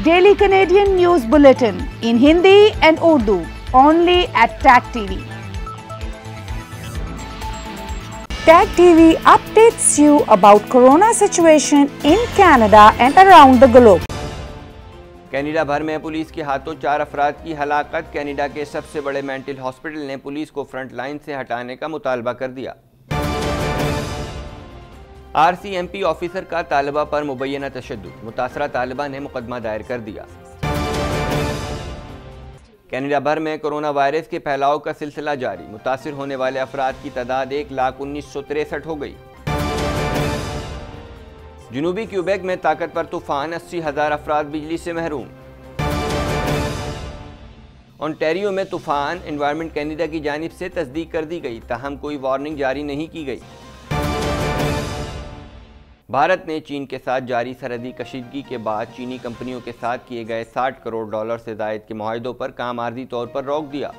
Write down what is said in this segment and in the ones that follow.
Daily Canadian news bulletin in Hindi and Urdu only at Tag TV Tag TV updates you about corona situation in Canada and around the globe Canada भर में police के हाथों चार अफराद की हलाकत Canada के सबसे बड़े मेंटल हॉस्पिटल ने पुलिस को फ्रंट लाइन से हटाने का मुतालबा कर दिया R C M P officer का तालबा पर मुबैना तशद मुतासरा तालबा ने मुकदमा दायर कर दिया कैनेडा भर में कोरोना वायरस के फैलाव का सिलसिला जारी मुतासर होने वाले अफराद की तादाद एक लाख उन्नीस सौ तिरसठ हो गई जनूबी क्यूबेक में ताकत पर तूफान अस्सी हजार अफराद बिजली से महरूम ऑनटेरियो में तूफान इन्वायरमेंट कैनेडा की जानब से तस्दीक कर दी गई तहम कोई वार्निंग जारी नहीं की गई भारत ने चीन के साथ जारी सरहदी कशीदगी के बाद चीनी कंपनियों के साथ किए गए 60 करोड़ डॉलर से जायद के माहदों पर काम आर्जी तौर पर रोक दिया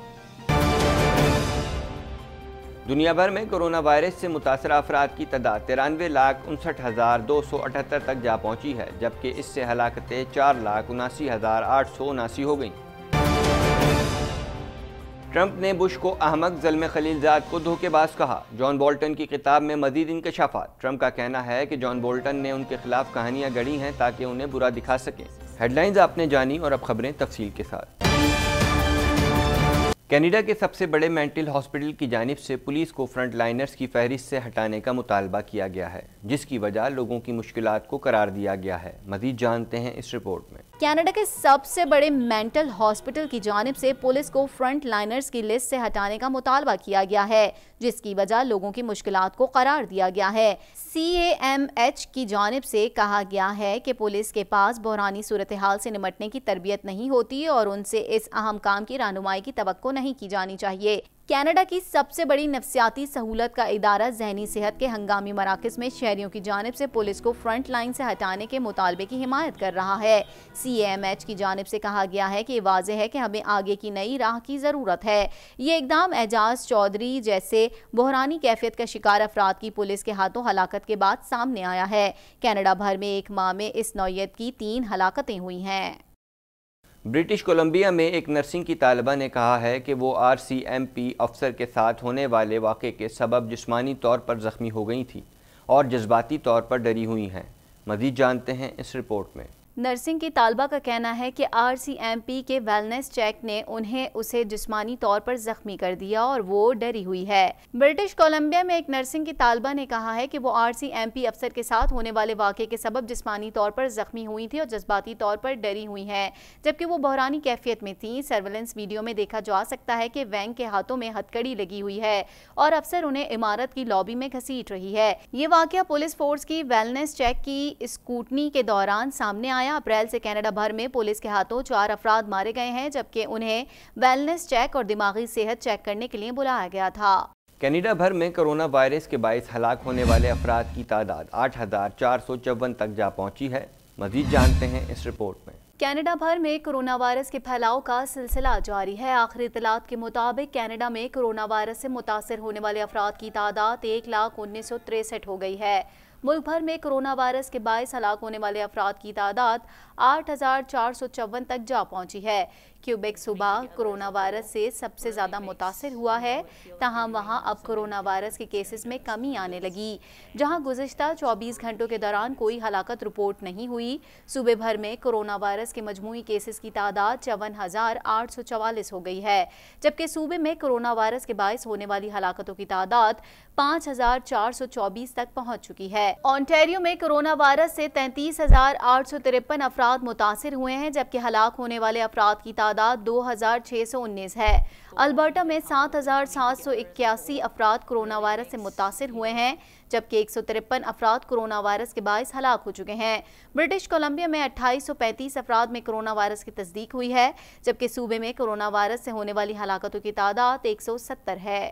दुनिया भर में कोरोना वायरस से मुतासर अफराद की तादाद तिरानवे लाख उनसठ हज़ार दो सौ अठहत्तर तक जा पहुंची है जबकि इससे हलाकतें चार लाख उनासी हज़ार आठ सौ उनासी हो गईं ट्रंप ने बुश को अहमद जलम खलीलजाद को धोखेबाज कहा जॉन बोल्टन की किताब में मजीद इनकशाफा ट्रंप का कहना है कि जॉन बोल्टन ने उनके खिलाफ कहानियां गढ़ी हैं ताकि उन्हें बुरा दिखा सकें हेडलाइंस आपने जानी और अब खबरें तफसील के साथ कैनेडा के सबसे बड़े मेंटल हॉस्पिटल की जानब से पुलिस को फ्रंट लाइनर्स की फहरिस्त से हटाने का मुतालबा किया गया है जिसकी वजह लोगों की मुश्किल को करार दिया गया है मजीद जानते हैं इस रिपोर्ट में कैनेडा के सबसे बड़े मेंटल हॉस्पिटल की जानब से पुलिस को फ्रंट लाइनर्स की लिस्ट से हटाने का मुतालबा किया गया है जिसकी वजह लोगों की मुश्किल को करार दिया गया है सी एम एच की जानब से कहा गया है कि पुलिस के पास बहरानी सूरत हाल से निमटने की तरबियत नहीं होती और उनसे इस अहम काम की रहनुमाई की तो नहीं की जानी चाहिए कनाडा की सबसे बड़ी नफसियाती सहूलत का इदारा जहनी सेहत के हंगामी मराकज में शहरियों की जानब से पुलिस को फ्रंट लाइन से हटाने के मुतालबे की हिमायत कर रहा है सी एम एच की जानब से कहा गया है कि वाज है कि हमें आगे की नई राह की ज़रूरत है ये इकदाम एजाज चौधरी जैसे बहरानी कैफियत का शिकार अफराद की पुलिस के हाथों हलाकत के बाद सामने आया है कैनेडा भर में एक माह में इस नौीयत की तीन हलाकतें हुई हैं ब्रिटिश कोलंबिया में एक नर्सिंग की तालबा ने कहा है कि वो आर सी एम पी अफसर के साथ होने वाले वाक़े के सबब जिसमानी तौर पर ज़ख्मी हो गई थी और जज्बाती तौर पर डरी हुई हैं मज़ीद जानते हैं इस रिपोर्ट में नर्सिंग की तालबा का कहना है कि आरसीएमपी के वेलनेस चेक ने उन्हें उसे जिस्मानी तौर पर जख्मी कर दिया और वो डरी हुई है ब्रिटिश कोलंबिया में एक नर्सिंग की तालबा ने कहा है कि वो आरसीएमपी अफसर के साथ होने वाले वाक़े के सबब जिस्मानी तौर पर जख्मी हुई थी और जज्बाती तौर पर डरी हुई है जबकि वो बहरानी कैफियत में थी सर्वेलेंस वीडियो में देखा जा सकता है कि वैंग के हाथों में हथकड़ी लगी हुई है और अफसर उन्हें इमारत की लॉबी में घसीट रही है ये वाक़ पुलिस फोर्स की वेलनेस चेक की स्कूटनी के दौरान सामने आया बताया अप्रैल से कनाडा भर में पुलिस के हाथों चार अफराध मारे गए हैं जबकि उन्हें वेलनेस चेक और दिमागी सेहत चेक करने के लिए बुलाया गया था कनाडा भर में कोरोना वायरस के बायस हलाक होने वाले अफराद की तादाद आठ तक जा पहुँची है मजीद जानते हैं इस रिपोर्ट में कनाडा भर में कोरोना वायरस के फैलाव का सिलसिला जारी है आखिरी इतलात के मुताबिक कनाडा में कोरोना वायरस से मुतासर होने वाले अफराद की तादाद एक लाख उन्नीस सौ तिरसठ हो गई है मुल्क भर में कोरोना वायरस के बायस हलाक होने वाले अफराद की तादाद आठ तक जा पहुंची है क्यूबेक सूबा कोरोना वायरस से सबसे ज़्यादा मुतासर हुआ है तहम वहाँ अब कोरोना वायरस के केसेस में कमी आने लगी जहाँ गुजशत 24 घंटों के दौरान कोई हलाकत रिपोर्ट नहीं हुई सूबे भर में कोरोना वायरस के मजमू केसेस की तादाद चौवन हो गई है जबकि सूबे में कोरोना वायरस के बायस होने वाली हलाकतों की तादाद चौबीस तक पहुँच चुकी है ऑन्टेरियो में कोरोना वायरस से तैतीस हजार आठ सौ तिरपन अफराद मुतासर हुए हैं जबकि हलाक होने वाले अफराद की तादाद 2619 है अल्बर्टा में सात सात हजार सौ इक्यासी अफराद कोरोना वायरस से मुतासर हुए हैं जबकि एक सौ तिरपन अफराद कोरोना वायरस के बायस हलाक हो चुके हैं ब्रिटिश कोलंबिया में अट्ठाईस सौ पैंतीस अफराद में कोरोना वायरस की तस्दीक हुई है जबकि सूबे में कोरोना वायरस से होने वाली हलाकतों की तादाद एक सौ सत्तर है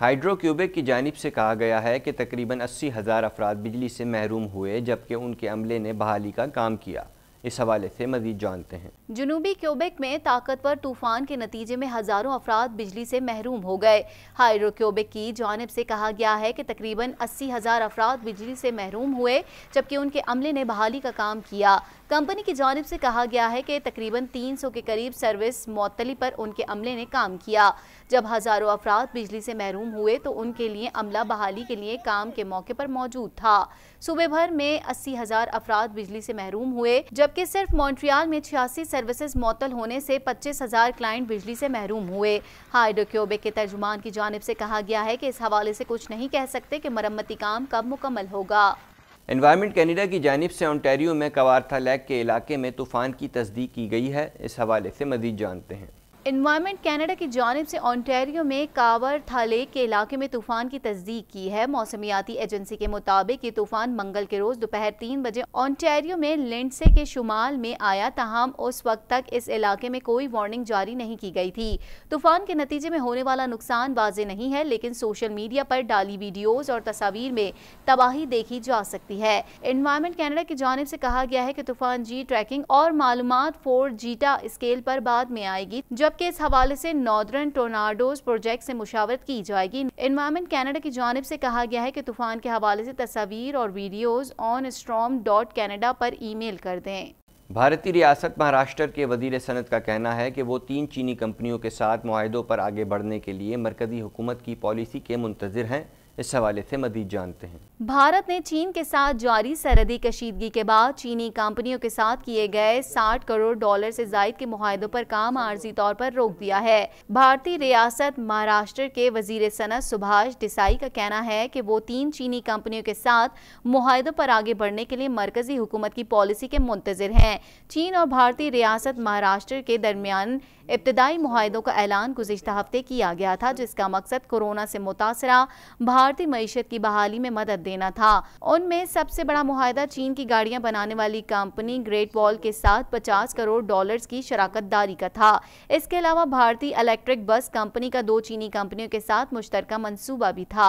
हाइड्रोक्यूबिक की जानब से कहा गया है कि तकरीबन अस्सी हज़ार अफराद बिजली से महरूम हुए जबकि उनके अमले ने बहाली का काम किया इस हवाले से मजीद जानते हैं जुनूबी क्यूबिक में ताकतवर तूफान के नतीजे में हज़ारों अफराद बिजली से महरूम हो गए हाइड्रो क्यूबिक की जानब से कहा गया है कि तकरीबन अस्सी हज़ार अफराद बिजली से महरूम हुए जबकि उनके अमले ने बहाली का काम किया कंपनी की जानब से कहा गया है कि तकरीबन 300 के करीब सर्विस मअतली पर उनके अमले ने काम किया जब हज़ारों अफराद बिजली से महरूम हुए तो उनके लिए अमला बहाली के लिए काम के मौके पर मौजूद था सूबे भर में अस्सी हज़ार अफराद बिजली से महरूम हुए जबकि सिर्फ मॉन्ट्रियाल में छियासी सर्विसेज मअतल होने से पच्चीस हज़ार क्लाइंट बिजली से महरूम हुए हाइड्रोक्योबे के तर्जुमान की जानब से कहा गया है कि इस हवाले से कुछ नहीं कह सकते कि मरम्मती काम कब मुकम्मल होगा इन्वायरमेंट कैनेडा की जानब से ऑनटेरियो में कवारथा लैक के इलाके में तूफ़ान की तस्दीक की गई है इस हवाले से मज़ीद जानते हैं इन्वायरमेंट कैनेडा की जानब से ऑन्टेरियो में कावर थाले के इलाके में तूफान की तस्दीक की है मौसमियाती एजेंसी के मुताबिक ये तूफान मंगल के रोज़ दोपहर तीन बजे ऑन्टेरियो में लिंडसे के शुमाल में आया तहम उस वक्त तक इस इलाके में कोई वार्निंग जारी नहीं की गई थी तूफान के नतीजे में होने वाला नुकसान वाजे नहीं है लेकिन सोशल मीडिया पर डाली वीडियोज़ और तस्वीर में तबाही देखी जा सकती है इन्वायरमेंट कैनेडा की जानब से कहा गया है कि तूफान जी ट्रैकिंग और मालूम फोर जीटा स्केल पर बाद में आएगी जब क्लब के इस हवाले से नॉर्दर्न टोनाडोज प्रोजेक्ट से मुशावरत की जाएगी इन्वायरमेंट कैनेडा की जानब से कहा गया है कि तूफान के हवाले से तस्वीर और videos on storm dot Canada पर ईमेल कर दें भारतीय रियासत महाराष्ट्र के वजीर सनत का कहना है कि वो तीन चीनी कंपनियों के साथ माहदों पर आगे बढ़ने के लिए मरकजी हुकूमत की पॉलिसी के मुंतजर हैं इस हवाले से मजीद जानते हैं भारत ने चीन के साथ जारी सरहदी कशीदगी के बाद चीनी कंपनियों के साथ किए गए 60 करोड़ डॉलर से जायद के माहों पर काम आर्जी तौर पर रोक दिया है भारतीय रियासत महाराष्ट्र के वजीर सनत सुभाष डिसाई का कहना है कि वो तीन चीनी कंपनियों के साथ माहों पर आगे बढ़ने के लिए मरकजी हुकूमत की पॉलिसी के मुंतजर हैं चीन और भारतीय रियासत महाराष्ट्र के दरमियान इब्तदाई मुहिदों का ऐलान गुजशत हफ्ते किया गया था जिसका मकसद कोरोना से मुतासरा भारतीय मीशत की बहाली में मदद देना था उनमें सबसे बड़ा मुहिदा चीन की गाड़ियाँ बनाने वाली कंपनी ग्रेट वॉल के साथ पचास करोड़ डॉलर की शराकत दारी का था इसके अलावा भारतीय इलेक्ट्रिक बस कंपनी का दो चीनी कंपनियों के साथ मुश्तर मनसूबा भी था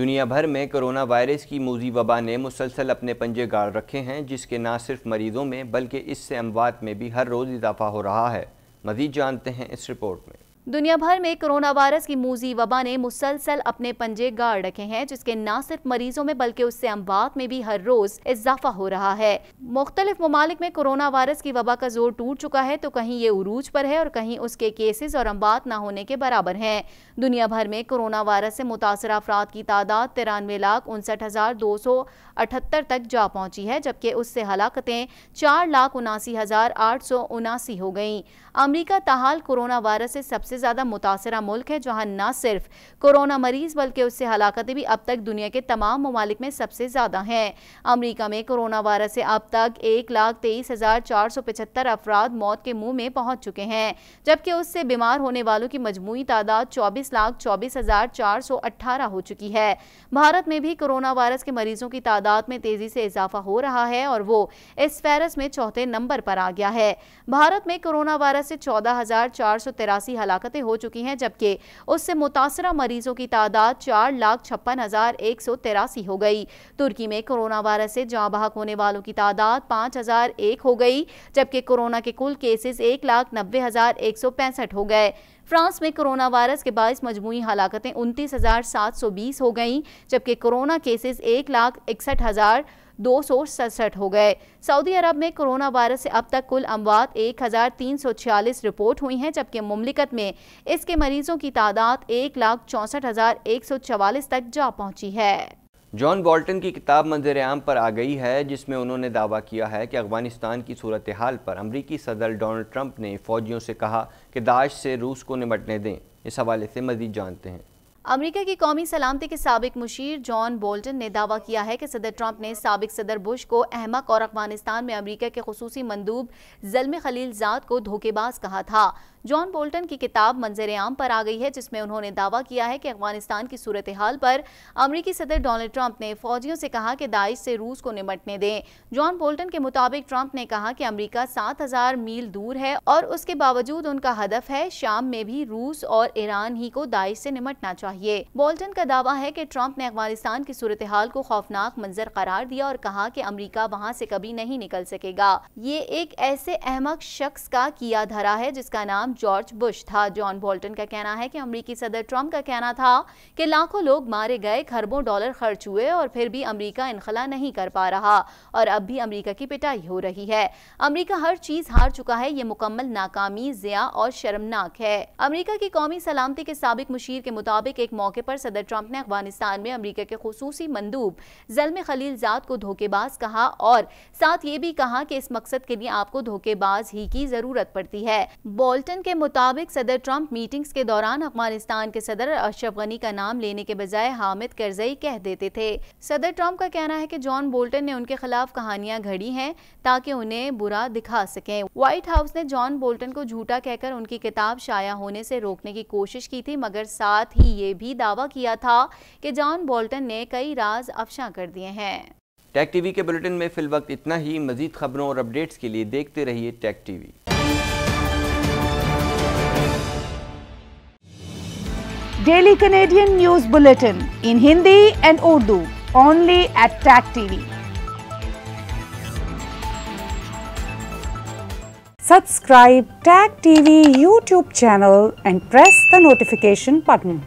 दुनिया भर में कोरोना वायरस की मोजी वबा ने मुसलसल अपने पंजे गाड़ रखे हैं जिसके ना सिर्फ मरीजों में बल्कि इससे अमवात में भी हर रोज़ इजाफा हो रहा है मजीद जानते हैं इस रिपोर्ट में दुनिया भर में कोरोना वायरस की मूजी वबा ने मुसलसल अपने पंजे गाड़ रखे हैं जिसके न सिर्फ मरीजों में बल्कि उससे अमवात में भी हर रोज इजाफा हो रहा है मुख्तलिफ ममालिक में कोरोना वायरस की वबा का जोर टूट चुका है तो कहीं ये उरूज पर है और कहीं उसके केसेस और अमवात ना होने के बराबर है दुनिया भर में कोरोना वायरस से मुतासर अफराद की तादाद तिरानवे लाख उनसठ हजार दो सौ अठहत्तर तक जा पहुंची है जबकि उससे हलाकतें चार लाख उनासी हजार आठ सौ उनासी हो गई अमरीका तहाल कोरोना वायरस से सबसे सबसे ज़्यादा मुतासर मुल्क है जहाँ न सिर्फ कोरोना मरीज बल्कि उससे हलाकतें भी अब तक दुनिया के तमाम ममालिक में सबसे ज़्यादा हैं अमरीका में कोरोना वायरस से अब तक एक लाख तेईस हज़ार चार सौ पचहत्तर अफराद मौत के मुँह में पहुँच चुके हैं जबकि उससे बीमार होने वालों की मजमू तादाद चौबीस लाख चौबीस हज़ार चार सौ अट्ठारह हो चुकी है भारत में भी कोरोना वायरस के मरीजों की तादाद में तेज़ी से इजाफा हो रहा है और वो इस फहरस में चौथे नंबर पर आ गया है भारत में कोरोना वायरस से चौदह हज़ार चार सौ तिरासी हलाकत हलाकतें हो चुकी हैं जबकि उससे मुतासर मरीजों की तादाद चार लाख छप्पन हज़ार एक सौ तिरासी हो गई तुर्की में कोरोना वायरस से जहाँ बहक होने वालों की तादाद पाँच हज़ार एक हो गई जबकि कोरोना के कुल केसेस एक लाख नब्बे हज़ार एक सौ पैंसठ हो गए फ्रांस में कोरोना वायरस के बाईस मजमू हलाकतें उनतीस हज़ार सात सौ बीस हो गई जबकि कोरोना केसेस एक लाख इकसठ हज़ार दो हो गए सऊदी अरब में कोरोना वायरस से अब तक कुल अमवात एक रिपोर्ट हुई हैं जबकि ममलिकत में इसके मरीजों की तादाद एक लाख चौंसठ हज़ार एक सौ चवालीस तक जा पहुंची है जॉन बॉल्टन की किताब मंजर आम पर आ गई है जिसमें उन्होंने दावा किया है कि अफगानिस्तान की सूरत हाल पर अमरीकी सदर डोनल्ड ट्रंप ने फौजियों से कहा कि दाश से रूस को निमटने दें इस हवाले से मजीद जानते हैं अमेरिका की कौमी सलामती के सबक मुशीर जॉन बोल्टन ने दावा किया है कि सदर ट्रंप ने सबक सदर बुश को अहमक और अफगानिस्तान में अमेरिका के खसूस मंदूब जलम खलील जात को धोखेबाज कहा था जॉन बोल्टन की किताब मंजर आम पर आ गई है जिसमें उन्होंने दावा किया है कि अफगानिस्तान की सूरत हाल पर अमरीकी सदर डोनाल्ड ट्रंप ने फौजियों से कहा कि दाइश से रूस को निमटने दें जॉन बोल्टन के मुताबिक ट्रंप ने कहा कि अमरीका सात हजार मील दूर है और उसके बावजूद उनका हदफ है शाम में भी रूस और ईरान ही को दाइश से निमटना चाहिए चाहिए बोल्टन का दावा है कि ट्रंप ने अफगानिस्तान की सूरत हाल को खौफनाक मंजर करार दिया और कहा कि अमरीका वहाँ से कभी नहीं निकल सकेगा ये एक ऐसे अहमक शख्स का किया धरा है जिसका नाम जॉर्ज बुश था जॉन बोल्टन का कहना है की अमरीकी सदर ट्रंप का कहना था की लाखों लोग मारे गए खरबों डॉलर खर्च हुए और फिर भी अमरीका इनखला नहीं कर पा रहा और अब भी अमरीका की पिटाई हो रही है अमरीका हर चीज हार चुका है ये मुकम्मल नाकामी जिया और शर्मनाक है अमरीका की कौमी सलामती के सबक मुशीर के मुताबिक एक मौके पर सदर ट्रंप ने अफगानिस्तान में अमरीका के खसूसी मंदूब जलम खलीलजाद को धोखेबाज कहा और साथ ये भी कहा कि इस मकसद के लिए आपको धोखेबाज ही की जरूरत पड़ती है बोल्टन के मुताबिक सदर ट्रंप मीटिंग्स के दौरान अफगानिस्तान के सदर अशरफ गनी का नाम लेने के बजाय हामिद करजई कह देते थे सदर ट्रंप का कहना है कि जॉन बोल्टन ने उनके खिलाफ कहानियां घड़ी हैं ताकि उन्हें बुरा दिखा सकें व्हाइट हाउस ने जॉन बोल्टन को झूठा कहकर उनकी किताब शाया होने से रोकने की कोशिश की थी मगर साथ ही ये ये भी दावा किया था कि जॉन बोल्टन ने कई राज अफशा कर दिए हैं टैक टीवी के बुलेटिन में फिल वक्त इतना ही मजीद खबरों और अपडेट्स के लिए देखते रहिए Tag TV daily Canadian news bulletin in Hindi and Urdu only at Tag TV Subscribe Tag TV YouTube channel and press the notification button.